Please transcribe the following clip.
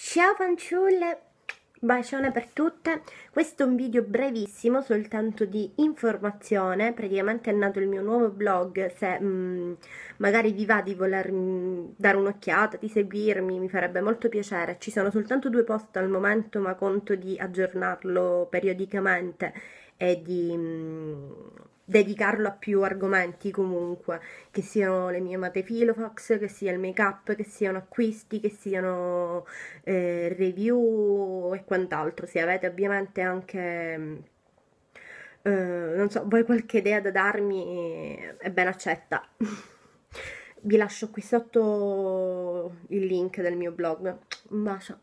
Ciao fanciulle, bacione per tutte. Questo è un video brevissimo, soltanto di informazione. Praticamente è nato il mio nuovo blog. Se mh, mm, magari vi va di voler mh, mm, dare un'occhiata, di seguirmi, mi farebbe molto piacere. Ci sono soltanto due post al momento, ma conto di aggiornarlo periodicamente e di mh, mm, dedicarlo a più argomenti comunque, che siano le mie amate Filofax, che sia il make up, che siano acquisti, che siano eh, review e quant'altro. Se avete ovviamente anche... Eh, non so, voi qualche idea da darmi eh, è ben accetta. Vi lascio qui sotto il link del mio blog. Un bacio.